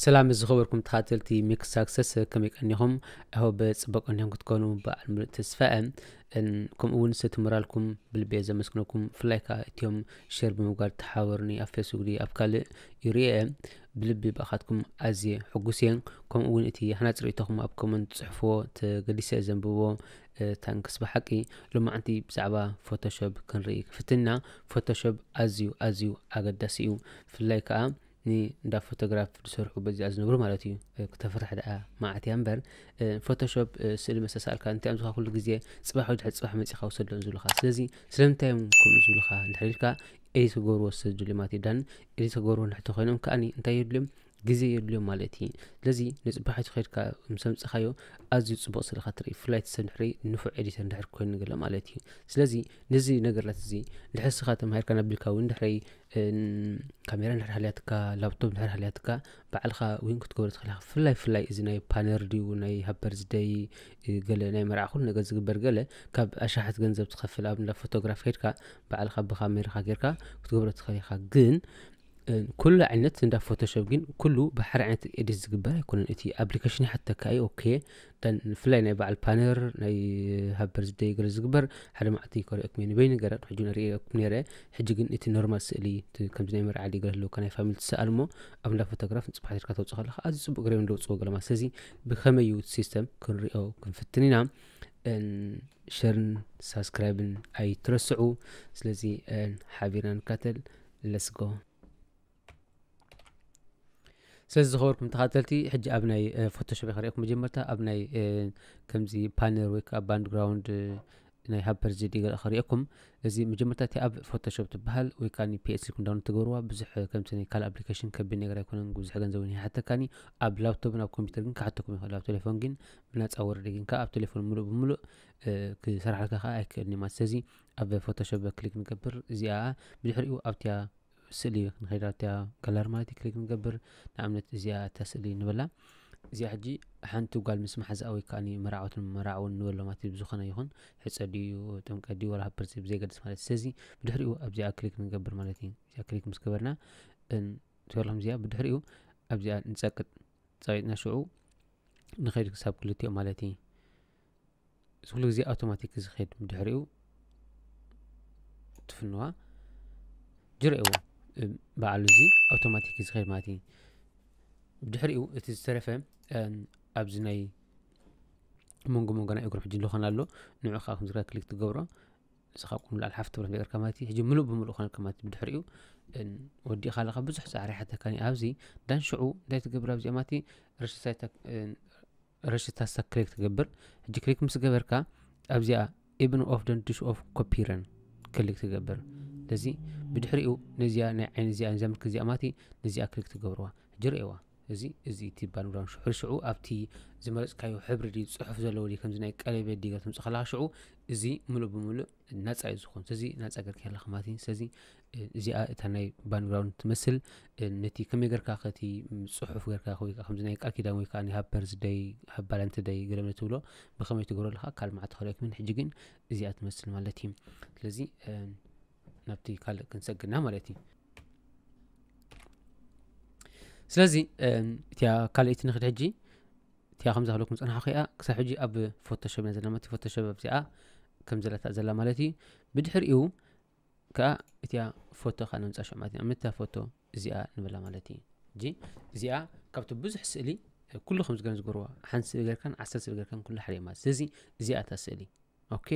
سلام زخوركم تخاتلتي ميك ساكسس كم يكنيهم هو بسبق انهم كتكونوا بعد تسفاء انكم اول ستمرالكم بالبيزة مسكنكم فلايكا اتيوم شير بمقال تحاورني افيسوك دي افكال يريئ بلبي باخاتكم ازي حقوسين كم اول اتي احنا تريتوكم ابكومن تصحفو تقليسي ازنبوو تانكس بحقي لما عندي بزعبة فوتوشوب كنريك فتنا فوتوشوب ازيو ازيو اقدسيو فلايكا ንዳ ፎቶግራፍ ዝሰርሑ በዚኣ ዝነብሩ ማለት እዩ ክተፍርሕ ደኣ ማዓትያ እምበር ፎቶሾፕ ስእሊ መስተሳእልካ እንታይ እዮም ዝካ ኩሉ ግዜ ፅባሕ ድሕሪ ፅባሕ መፂኻ ውሰድሎን ዝብሉካ ስለዚ ስለምንታይ እዮም ከምኡ ዝብሉካ ንድሕሪልካ ኤዲት ክገብርዎ ስድልዩ ማለት እዩ ዳን እዚ ክገብርዎ ንሕቲ ኮይኖም ከዓኒ እንታይ የድልዮም ግዜ የድልዮም ማለት እዩ ስለዚ ንፅባሓት ኮይድካ ምስ ምፅኻዮ ኣዝዩ ፅቡቅ ስልካ ትርኢ ብፍላይ ሰብ ድሕሪ ንፉዕ ኤዲተር ድሕሪ ኮይኑ ገለ ማለት እዩ ስለዚ ነዚ ነገራት እዚ ድሕሪ ስኻ ተማሂርካ ናቢልካ እውን ድሕሪ ካሜራ ንድሕሪ ሃልያትካ ላፕቶፕ ንድሕሪ ሃልያትካ በዓልካ እውን ክትገብሮ ትኽእልካ ብፍላይ ብፍላይ እዚ ናይ ፓነር ድዩ ናይ ሃበርዝደይ ገለ ናይ መርዓ ኩሉ ነገር ዝግበር ገለ ካብ ኣሻሓት ገንዘብ ትኸፍል ኣብ ፎቶግራፍ ከድካ በዓልካ ብካሜራካ ጌርካ ክትገብሮ ትኽእል ኢኻ ግን كل عينت دا فوتوشوب ግን ኩሉ ብሓደ ዓይነት ኤዲት ዝግበር ኣይኮነን እቲ ኣፕሊኬሽን ሓተ ካይ ኦኬ እተን ብፍላይ ናይ በዓል ፓነር ናይ ሃብ በርዝደይ ገለ ዝግበር ሓደ መዓልቲ ከሪኦኩም ንበይ ነገራት ሕጂ ንሪኦኩም ነይረ ሕጂ ግን እቲ ኖርማል ስእሊ ከምዚ ናይ መርዓሊ ገለ ህለውካ ናይ ፋሚሊ ትሰኣል ሞ ኣብ እንዳ ፎቶግራፍ ንፅባሕ ርካ ተውፅእ ከለካ ኣዝዩ ፅቡቅ ግሬም ደውፅዎ ገለማ ስለዚ ብከመይ እዩ ሲስተም ክንሪኦ ክንፍትን ኢና ሸርን ሳብስክራይብን ኣይትረስዑ ስለዚ ሓቢርና ንካተል ለስጎ ስለ ዝኸበርኩም ተኸተልቲ ሕጂ ኣብ ናይ ፎቶሾፕ የኸሪአኩም መጀመርታ ኣብ ናይ ከምዚ ፓነር ወይ ከዓ ባንድግራውንድ ናይ ሃፐር ዚዲ ከሪአኩም እዚ መጀመርታ እቲ ኣብ ፎቶሾፕ ትበሃል ወይ ከዓ ፒኤች ኩንዳውን ትገብርዋ ብዙሕ ከምቲ ናይ ካልእ ኣፕሊኬሽን ከቢድ ነገር ኣይኮነን ብዙሕ ገንዘብ ኒ ሓተካኒ ኣብ ላፕቶፕን ኣብ ኮምፒተር ግን ክሓተኩም ይኽእል ኣብ ቴሌፎን ግን ብናፃ ወረደ ግን ከዓ ኣብ ቴሌፎን ሙሉእ ብምሉእ ክሰርሓልካ ከዓ ኣይክእልኒ ማለት ስለዚ ኣብ ፎቶሾፕ ክሊክ ንገብር እዚኣ ብድሕሪኡ ኣብትያ ስእሊ ክንኸይዳ እትያ ከለር ማለት እዩ ክሊክ ንገብር ንኣብነት እዚኣ እታ ስእሊ ንበላ እዚኣ ሕጂ ሓንቲ ጓል ምስ ማሕዝኣ ወይ ከዓ መርዓወት መርዓ እውን ንበሎ ማለት እዩ ብዝኾነ ይኹን ሕፀ ድዩ ጥምቀት ድዩ ወላ ሃፐርሲ ብዘይገድስ ማለት እዩ ስለዚ ብድሕሪኡ ኣብዚኣ ክሊክ ንገብር ማለት እዩ እዚኣ ክሊክ ምስ ገበርና ትበልኩም እዚኣ ብድሕሪኡ ኣብዚኣ ንፀቅጥ ፀቂጥና ሽዑ ንኸይድ ክሳብ ክልቲኦም ማለት እዩ እዚ ኩሉ ግዜ ኣውቶማቲክ ዝኸይድ ብድሕሪኡ ትፍንዋ ጅርእዎ በዓሉ እዚ ኣውቶማቲክ እዩ ዝኸይድ ማለት እዩ ብድሕሪኡ እቲ ዝተረፈ ኣብዚ ናይ መንጎ መንጎ ናይ እግሩ ሕጂ ንኾነ ኣሎ ንዑ ከዓ ከምዚገር ክሊክ ትገብሮ ንስኻ ቁምሉ ኣልሓፍ ትብሎ ነገርካ ማለት እዩ ሕጂ ምሉእ ብምሉእ ኮነልካ ማለት እዩ ብድሕሪኡ ወዲእኻ ኣለኻ ብዙሕ ፃዕሪ ሓተካ ኣብዚ ዳን ሽዑ እንታይ ትገብር ኣብዚኣ ማለት እዩ ረሽታሳ ክሊክ ትገብር ሕጂ ክሊክ ምስ ገበርካ ኣብዚኣ ኢብን ኦፍ ደንድሽ ኦፍ ኮፒረን ክሊክ ትገብር ነዚ ብድሕሪኡ ነዚኣ ናይ ዓይነ እዚኣ እዛ ምልክ እዚኣ ማለት ነዚኣ ክልክ ትገብርዋ ሕጂ ርእዋ እዚ እዚ እቲ ባንብላ ሽዑ ሽዑ ኣብቲ ዝመረፅካዮ ሕብሪ ድ ፅሑፍ ዘለዎ ድ ከምዚ ናይ ቀለቤት ዲጋ ትምፅእ ከለካ ሽዑ እዚ ሙሉእ ብሙሉእ ናፃ እዩ ዝኮን ስለዚ ናፃ ገርካ ኣለካ ማለት እዩ ስለዚ እዚኣ እታ ናይ ባንግራውንድ ትመስል ነቲ ከመይ ገርካ ከቲ ፅሑፍ ገርካ ወይ ከምዚ ናይ ቃል ኪዳን ወይ ከዓ ናይ ሃበርዝ ደይ ሃባላንቲ ደይ ገለምለ ትብሎ ብከመይ ትገብሮ ኣለካ ካልማዓት ክእልክምን ሕጂ ግን እዚኣ ትመስል ማለት እዩ ስለዚ ናብቲ ካልእ ክንሰግድና ማለት እዩ ስለዚ እቲያ ካልእቲ ንክድ ሕጂ እቲያ ከምዚ ክለኩም ፅናሓ ኸኣ ክሳብ ሕጂ ኣብ ፎቶሾብ ኢና ዘለና ፎቶሾብ ኣብዚኣ ከም ዘለታእ ዘላ ማለት እዩ ብድሕሪኡ ከዓ እቲያ ፎቶ ከዓ ነምፃሸ ማለት እዩ ኣብነት ፎቶ እዚኣ ንብላ ማለት እዩ እጂ እዚኣ ካብቲ ብዙሕ ስእሊ ኩሉ ከምዚ ገን ዝገርዋ ሓንቲ ስእሊ ጌርካን ዓሰርተ ስእሊ ጌርካን ኩሉ ሓደ ማለት ስለዚ እዚኣ እታ ስእሊ ኦኬ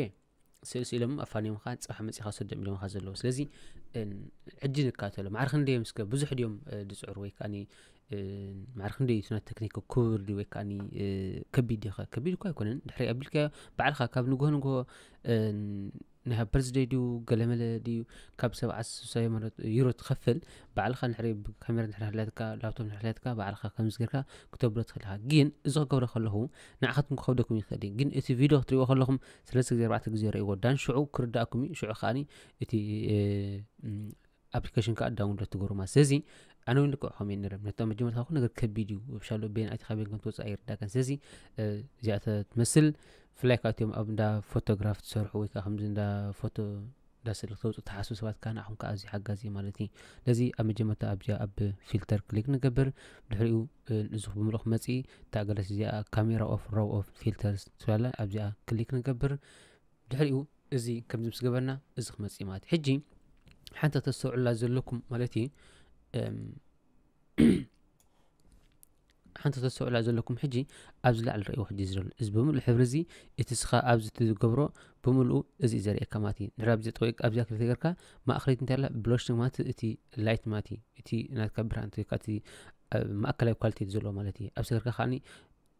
ስእሲኢሎም ኣፋንዮምካ ፅባሕ መፅኻ ሰዶም ኢሎምካ ዘለዎ ስለዚ ዕጂ ንካተሎ ማዕር ክንደይ ምስ ብዙሕ ድዮም ድፅዕሩ ወይ ከዓ ማዕር ክንደይ ስነ ቴክኒክ ክብር ድ ወይ ከዓ ከቢድ ዲኸ ከቢድ እኳ ኣይኮነን ድሕሪ ኣቢልካዮ ባዕልካ ካብ ንግሆ ንግሆ ንሃ በርዝደይ ድዩ ገለመለ ድዩ ካብ ሰብ ዓሱሳ ዩሮ ትኸፍል ባዕልኻ ንሕሪ ካሜራ ንሕርሕለትካ ላፕቶፕ ንሕርሕለትካ ባዕልኻ ከምዝገርካ ክተብሎ ትኽእልኻ ግን እዚ ክገብሮ ከለኹ ንዓኻትኩም ክኸብደኩም ይኽእል እዩ ግን እቲ ቪድዮ ክትሪእዎ ከለኹም ሰለስተ ግዜ ኣርባዕተ ግዜ ርእይዎ ዳን ሽዑ ክርዳእኩም እዩ ሽዑ ከዓኒ እቲ ኣፕሊኬሽን ከዓ ዳውንሎድ ትገብሩማ ስለዚ ኣነ እውን ልክዕ ከምእየ ንርም ነታ መጀመርታ ኩ ነገር ከቢድ እዩ ብሻሎ ቤን ኣይትኻ ቤን ከም ትወፅእ ኣይርዳእከን ስለዚ እዚኣ ትመስል ፍላይ ካብእትዮም ኣብ እንዳ ፎቶግራፍ ትሰርሑ ወይ ከዓ ከምዚ እንዳ ፎቶ እንዳስእሊ ክተውፁ ተሓሱ ሰባት ከዓ ንኣኹም ከዓ ኣዝዩ ሓጋዚ ማለት እዩ ነዚ ኣብ መጀመርታ ኣብዚኣ ኣብ ፊልተር ክሊክ ንገብር ድሕሪኡ ንዙ ብምልኦ መፅኢ እታ ኣገለስ እዚኣ ካሜራ ኦፍ ሮው ኦፍ ፊልተርስ ትባላ ኣብዚኣ ክሊክ ንገብር ድሕሪኡ እዚ ከምዚ ምስ ገበርና እዚ ክመፅ ማለት እዩ ሕጂ ሓንቲ ተሰውዕላ ዘለኩም ማለት እዩ حنت تسأل عزل لكم حجي أبزل على الرأي واحد يزرل إز بمل الحبرزي يتسخى أبز تدقبرو بملو إز إزاري أكاماتي نراب زي طويق أبز أكل تقرك ما أخري تنتهي لها بلوش نغمات إتي لايت ماتي إتي نات كبرا أنت كاتي ما أكل أي كوالتي تزلو مالتي أبز تقرك خاني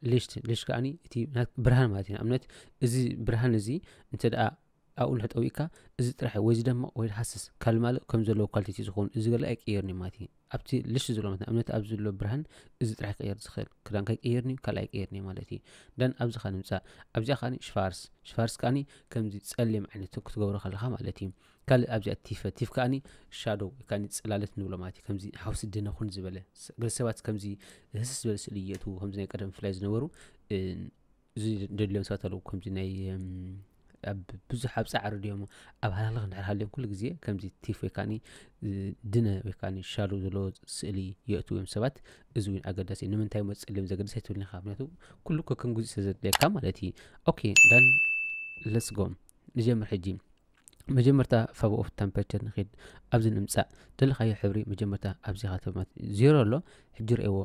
ليش ليش كاني إتي نات برهان ماتي أمنت إزي برهان إزي أنت دقا ኣብኡ ንሕጠዊእካ እዚ ጥራሕ ወይ ዝደምቕ ወይ ድሃስስ ካል ማልእ ከም ዘለዎ ኳልቲቲ ዝኸውን እዚ ገለ ኣይቅየርኒ ማለት እዩ ኣብቲ ልሽ ዘሎ ማለት ኣብነት ኣብ ዘሎ ብርሃን እዚ ጥራሕ ይቅየር ዝኽእል ክዳንካ ይቅየርኒ ካል ኣይቅየርኒ ማለት እዩ ዳን ኣብዚ ኸ ንምፃእ ኣብዚኣ ከዓኒ ሽፋርስ ሽፋርስ ከዓኒ ከምዚ ፀሊም ዓይነት ክትገብሮ ከለካ ማለት እዩ ካልእ ኣብዚኣ ቲፈ ቲፍ ከዓኒ ሻዶ ወይከዓ ፅላለት ንብሎ ማለት እዩ ከምዚ ሓውሲ ድነኹን ዝበለ ገለ ሰባት ከምዚ ህስስ ዝበለ ስእሊ እየእትዉ ከምዚ ናይ ቀደም ፍላይ ዝነበሩ እዚ ደድልዮም ሰባት ኣለዉ ከምዚ ናይ ብዙሕ ኣብ ፃዕሪ ድዮም ኣብ ሃላኽ ንድሕርሃልዮም ኩሉ ግዜ ከምዚ ቲፍ ወይ ከዓኒ ድነ ወይ ከዓኒ ሻሉ ዘለዎ ስእሊ የእቱ እዮም ሰባት እዚ እውን ኣገዳሲ እዩ ንምንታይ መፅልዮም ዘገዳሲ ትብልኒኻ ምክንያቱ ኩሉ ከከም ግዜ ስለዘድልየካ ማለት እዩ ኦኬ ዳን ለስጎም ንጀምር ሕጂ መጀመርታ ፋብ ኦፍ ታምፐቸር ንክድ ኣብዚ ንምፃእ ደለካዮ ሕብሪ መጀመርታ ኣብዚ ካተማት ዜሮ ኣሎ ሕጂ ርእዎ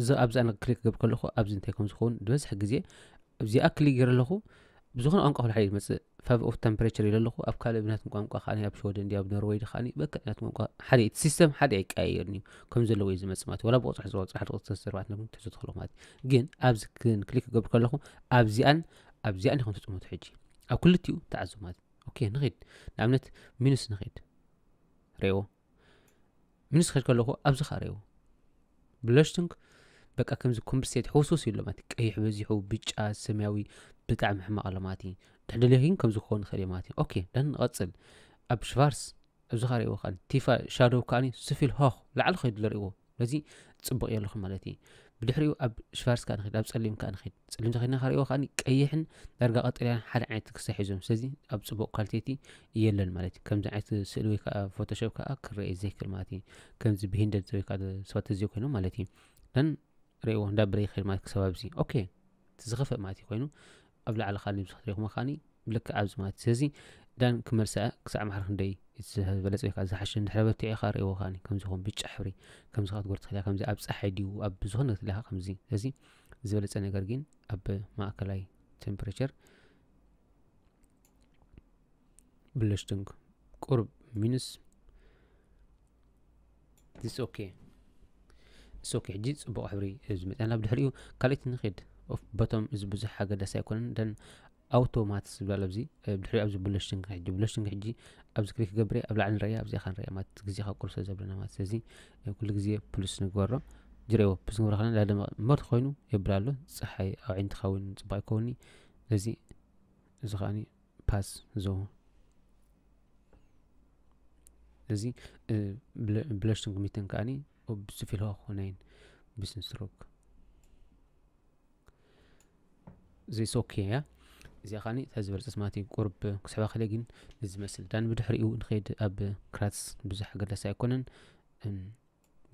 እዚ ኣብዛ ክሊክ ገብር ከለኹ ኣብዚ እንታይ ከም ዝኸውን ዝበዝሕ ግዜ እዚኣ ክሊክ ገይረ ኣለኹ ብዝኾነ ቋንቋ ኩሉ ሓይሊ ይመፅእ ካብ ኦፍ ተምፕሬቸር ኢሉ ኣለኹ ኣብ ካልእ ብናት ቋንቋ ከዓኒ ኣብ ሽወደን ኣብ ኖርዌይ ድከዓኒ በክዕ ናት ቋንቋ ሓደ እቲ ሲስተም ሓደ ኣይቀያየርን እዩ ከም ዘለዎ እዩ ዝመፅ ማለት እዩ ዋላ ብቁፅሕ ዝወፅሕ ሓደ ቁፅተ ስርባት ነ ትሕዙ ትኽእሉ ማለት እዩ ግን ኣብዚ ክን ክሊክ ክገብር ከለኹ ኣብዚኣን ኣብዚኣን ኢኹም ትፅመቱ ሕጂ ኣብ ክልቲኡ ተዓዙ ማለት እዩ ኦኬ ንኸይድ ንኣብነት ሚኑስ ንኸይድ ርእዎ ሚኑስ ክድ ከለኹ ኣብዚ ከዓ ርእዎ ብለሽትንክ بقى كمزي كومبرسيت حوسوس يلو مات قيح بزيحو بيجا سماوي بطعم حما الله ماتي تحد لهين كمزي كون خلي ماتي اوكي دن غصل اب شفارس زخاري وخان تيفا شادو كاني سفيل هوخ لعل خيد لريو لذي تصبق يلو خل مالتي بدحريو اب شفارس كان خيد اب سليم كان خيد سليم تخينا خاري وخان قيحن درقا قطريان حال عيت كسحيزم سزي اب صبق قالتيتي يلن مالتي كمزي عيت سلوي فوتوشوب كا كري زيكر ماتي كمزي بهندل زوي كا سواتزيو كينو مالتي ርእይዎ እንዳበረይ ኸይድ ማለት ክሳብ ኣብዚ ኦኬ እቲ ዝኸፍእ ማለት እዩ ኮይኑ ኣብ ላዕሊ ካሊ ምስ ክትሪኹሞ ከዓኒ ብልክዕ ኣብዚ ማለት እዩ ስለዚ ዳን ክመልስአ ክሳዕ ማሕር ክንደይ ዝበለፀ ወይ ከዓ ዝሓሸ እንድሕር በቲዕ ኢኻ ርእይዎ ከዓኒ ከምዚኹም ብጫ ሕብሪ ከምዚ ካ ትጎር ትኽእል ከምዚ ኣብ ፀሓይ ድዩ ኣብ ዝኾነ ክትልኻ ከምዚ ስለዚ ዝበለፀ ነገር ግን ኣብ ማእከላይ ቴምፕሬቸር ብለሽትንግ ቁርብ ሚንስ ዲስ ኦኬ ሶኪ ሕጂ ፅቡቅ ሕብሪ ዝመፅአ ናብ ድሕሪኡ ካልኦት ንክድ በቶም እዚ ብዙሕ ሓገዳሲ ኣይኮነን ደን ኣውቶማት ዝብላሎ ብዚ ብድሕሪኡ ኣብዚ ብለሽን ክሕጂ ብለሽን ክሕጂ ኣብዚ ክሪ ክገብረ ኣብ ላዕሊ ንሪያ ኣብዚኣ ክንሪያ ማለት ግዜካ ቁርሶ ዘብለና ማለት ስለዚ ኩሉ ግዜ ፕሉስ ንግበሮ ጅሬዎ ፕሉስ ንግብሮ ከለና ዳደመ ሞት ኮይኑ የብላ ኣሎ ፀሓይ ኣብ ዓይነትካ እውን ፅባቅ ይከውኒ ስለዚ እዚ ከዓኒ ፓስ ዞ ስለዚ ብለሽን ኮሚትን ከዓኒ ob Sufilhochhunein ein bisschen zurück. زي سوكي يا زي خاني تاز برسس ماتي قرب كسبا خلقين نزي مسل دان بدحريو نخيد اب كراتس بزح قدس ايكونن ግን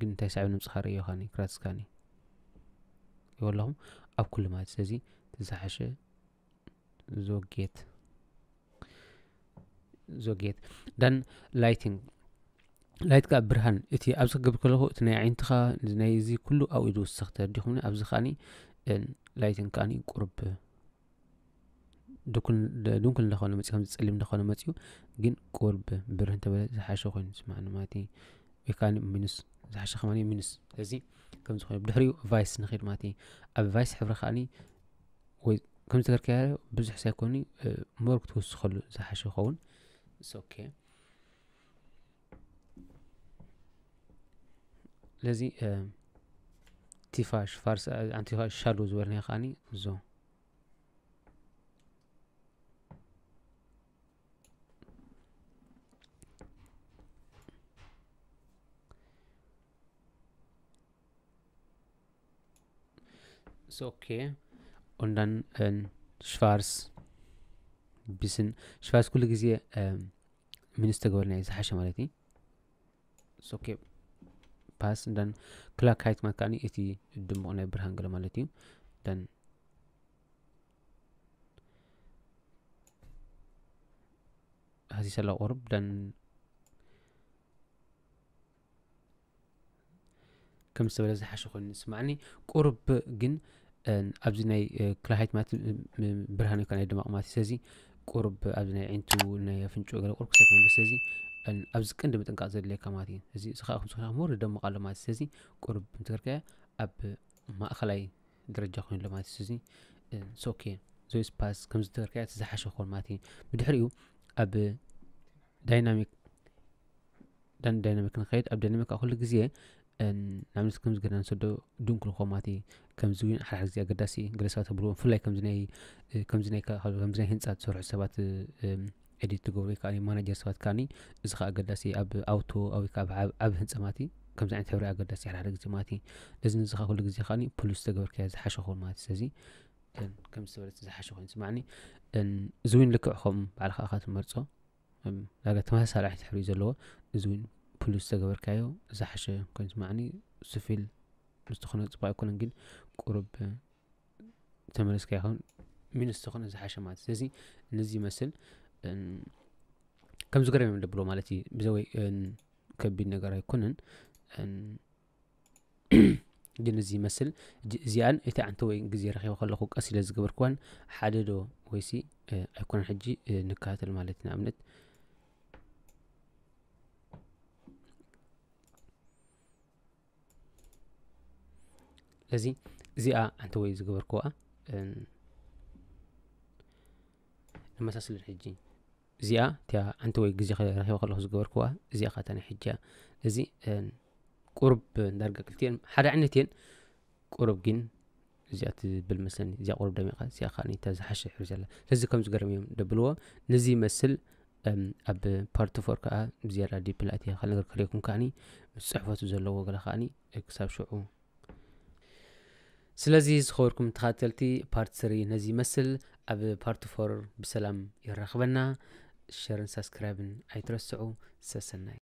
እንታይ ሳዕብ ንምፅኻር እዮ ኻኒ ክራትስካኒ ይዎ ኣለኹም ኣብ ኩሉ ማለት ስለዚ ዝሓሸ ዞጌት ዞጌት ዳን ላይቲንግ ላይትካ ብርሃን እቲ ኣብ ዝገብር ከለኹ እቲ ናይ ዓይንትኻ ናይ እዚ ኩሉ ኣብኡ ዝውስኽ ተዲኹምኒ ኣብዚ ከዓኒ ላይትን ከዓኒ ቁርብ ድንኩል እንዳኾነ መፅኡ ከምዚ ፀሊም እንዳኾነ መፅኡ ግን ቁርብ ብርህ እንተበለ ዝሓሸ ኮይኑ ዝስማዕኒ ማለት እዩ ወይ ከዓ ሚኑስ ዝሓሸ ከማ ሚኑስ ስለዚ ከምዚ ኮይኑ ብድሕሪኡ ቫይስ ንክድ ማለት እዩ ኣብ ቫይስ ሕብሪ ከዓኒ ወይ ከም ዝተከርከያ ብዙሕ ሳይኮኑ ሞርክ ትወስኸሉ ዝሓሸ ይኸውን ኦኬ لذی تیفاش فارس انتیفاش شالو زور نیخانی زو ist okay. Und dann äh, schwarz, bisschen schwarz, coole gesehen, äh, Minister Gouverneur ist Hashem Alati. Ist okay. ፓስን ደን ክላካይት ማለት ከዓኒ እቲ ድሙቕ ናይ ብርሃን ገለ ማለት እዩ ደን هذه سلا قرب دن كم سبلا زحش خل سمعني قرب جن أبز ناي كلاهيت مات برهاني كان يدمع مات سازي قرب أبز ناي عنتو ناي فنشو قرب قرب سكون بسازي ኣብዚ ቀንዲ ምጥንቃቅ ዘድልየካ ማለት እዩ እዚ ንስኻ ኹም ክምር ደምቕ ኣሎ ማለት ስለዚ ቁርብ እንትርካያ ኣብ ማእኸላይ ደረጃ ኮይኑ ኣሎ ማለት እዩ ስለዚ ሶኬ ዞይስ ፓስ ከምዚ ተርካያ ዝሓሸ ክኾን ማለት እዩ ብድሕሪኡ ኣብ ዳይናሚክ ዳይናሚክ ንኸይድ ኣብ ዳይናሚክ ኣብ ኩሉ ግዜ ንኣብነት ከምዚ ገና ንሰዶ ድንኩ ንኾ ማለት እዩ ከምዚ እውን ሓድሓደ ግዜ ኣገዳሲ እዩ ገለ ሰባት ኣብልዎም ብፍላይ ከምዚ ናይ ህንፃ ዝሰርሑ ሰባት ኤዲት ትገብሩ ወይ ከዓ ማናጀር ሰባት ካኒ እዚ ከዓ ኣገዳሲ ኣብ ኣውቶ ወይ ከዓ ኣብ ህንፀ ማለት እዩ ከምዚ ዓይነት ሕብሪ ኣገዳሲ ሓደ ሓደ ግዜ ማለት እዩ እዚ ንዚ ከዓ ኩሉ ግዜ ከዓኒ ፕሉስ ተገበርካ ዝሓሸ ኸውን ማለት እዩ ስለዚ ከም ዝበለት ዝሓሸ ኮይኑ ስማዕኒ እዚ እውን ልክዕኹም በዓል ከዓ ትመርፆ ዳጋ ተመሳሳሊ ዓይነት ሕብሪ እዩ ዘለዎ እዚ እውን ፕሉስ ተገበርካዮ ዝሓሸ ኮይኑ ስማዕኒ ስፊል ምስተኾነ ፅባቅ ይኮነን ግን ቁርብ ተመለስካ ይኸውን ሚንስ ዝኾነ ዝሓሸ ማለት ስለዚ ነዚ ይመስል كم زغري من دبلو مالتي بزوي ان كبي نغير يكونن ان جنزي مثل زيان اتا انت وي غزي رخي وخلخو قسي لزغبركون حددو ويسي يكون اه حجي اه نكاتل مالتنا امنت لذي زي ا انت وي زغبركو ان لما تصل الحجي እዚኣ እታ ሓንቲ ወይ ግዜ ረኪቦ ከለኹ ዝገበርክዋ እዚኣ ካ እታ ናይ ሕጃ እዚ ቁርብ ዳርጋ ክልትኤን ሓደ ዓይነት እየን ቁርብ ግን እዚኣ ትብል መስለኒ እዚኣ ቁርብ ደሚቃ እዚኣ ከዓኒታ ዝሓሸ ሕብሪ ዘላ ስለዚ ከም ዝገርም እዮም ደብልዎ ንዚ መስል ኣብ ፓርቲ ፎር ከዓ ብዝያዳ ዲፕላት ካል ነገር ክርእኩም ከዓኒ ምስ ፅሕፈቱ ዘለዎ ገለ ከዓኒ ክሳብ ሽዑ ስለዚ ዝኸበርኩም ተኸተልቲ ፓርቲ ስሪ ነዚ ይመስል ኣብ ፓርቲ ፎር ብሰላም ይራኽበና share and subscribing. I trust you all. Sassanai.